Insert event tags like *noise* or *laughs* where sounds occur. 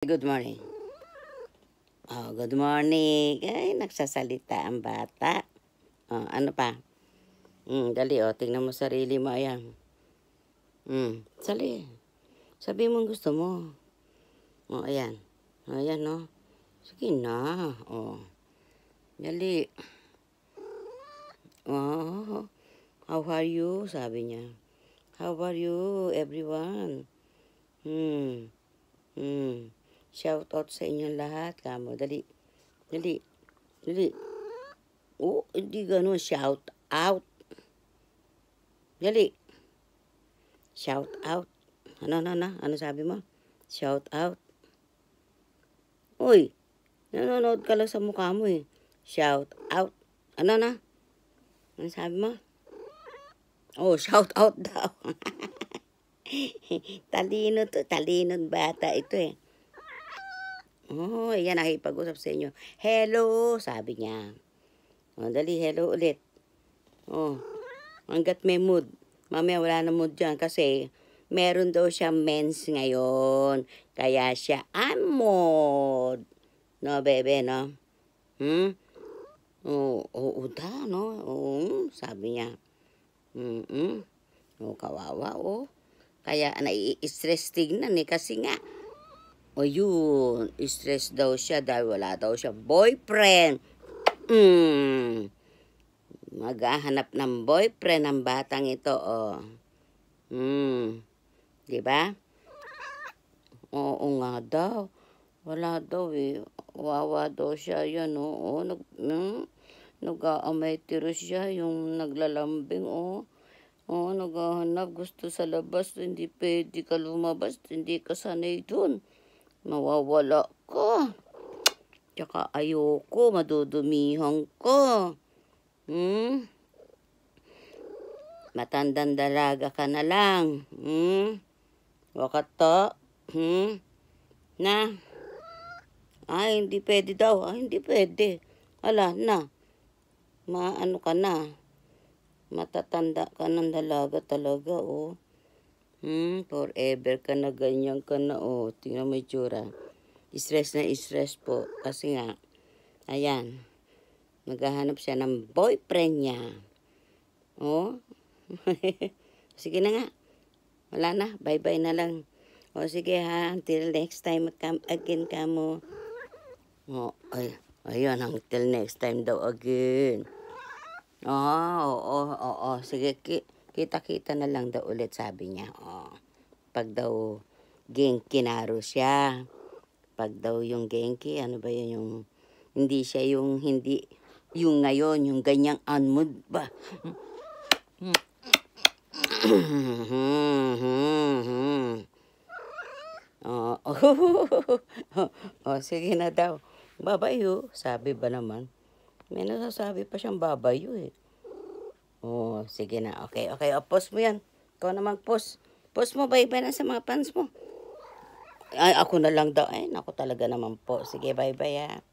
Good morning. Oh, good morning. Ay, nagsasalita ang bata. Oh, ano pa? Mm, dali, oh. Tingnan mo sarili mo, ayan. Mm, sali. Sabi mo gusto mo. Oh, ayan. Oh, ayan, no? Oh. Sige na. Oh. Dali. Oh, how are you? Sabi niya. How are you, everyone? Hmm. Hmm. Shout out sa inyong lahat. Kamo, dali. Dali. Dali. Oh, hindi ganun. Shout out. Dali. Shout out. Ano, ano, ano? Ano sabi mo? Shout out. Uy, nanonood ka lang sa mukha mo eh. Shout out. Ano na? Ano? ano sabi mo? Oh, shout out daw. *laughs* talino to, talino bata ito eh. Oh, ayan, nakipag-usap sa inyo. Hello, sabi niya. Oh, dali, hello ulit. Oh, hanggat may mood. Mamaya wala na mood dyan kasi meron daw siya mens ngayon. Kaya siya amod. No, bebe, no? Hmm? Oo, oo uda, no? Oo, sabi niya. Mm -mm. Oh, kawawa, oh. Kaya nai-stress tignan eh kasi nga o yun, stress daw siya dahil wala daw siyang boyfriend. Mm. Maghahanap ng boyfriend ang batang ito, oh. Mm. 'Di ba? Oo nga daw. Wala daw eh. Wawa daw siya yan, oo. Oh. Nag, mm, nag-aamay tiro siya, yung naglalambing, oo. Oh. Oo, oh, naghahanap. Gusto sa labas, hindi pwede ka lumabas, hindi ka sanay dun. Mawawala ka. Tsaka ayoko, madudumihan ka. Hmm? Matandang dalaga ka na lang. Hmm? Wakata. Hmm? Na? Ay, ah, hindi pwede daw. Ay, ah, hindi pwede. Ala, na. Maano ka na. Matatanda ka ng dalaga talaga, oh. Hmm, forever ka na ganyan ka na oh. Tingnan mo itsura. Stress na stress po. Kasi nga, ayan. maghahanap siya ng boyfriend niya. Oh. *laughs* sige na nga. Wala na. Bye-bye na lang. oh, sige ha. Until next time come again kamo. Oh, ay, ayun. Until next time daw again. Oo, oh, oo, oh, oo. Oh, oh, sige. Sige. Kita-kita na lang daw ulit sabi niya. Oh, pag daw genki naro siya. Pag daw yung genki, ano ba yun yung hindi siya yung hindi yung ngayon, yung ganyang anmod ba? oh, oh, oh, oh, sige na daw. Babayo, sabi ba naman? May nasasabi pa siyang babayo eh. Oh, sige na. Okay, okay. O, oh, post mo yan. Ikaw na mag-post. Post mo, bye-bye na sa mga fans mo. Ay, ako na lang daw. Ay, ako talaga naman po. Sige, bye-bye ha. Ah.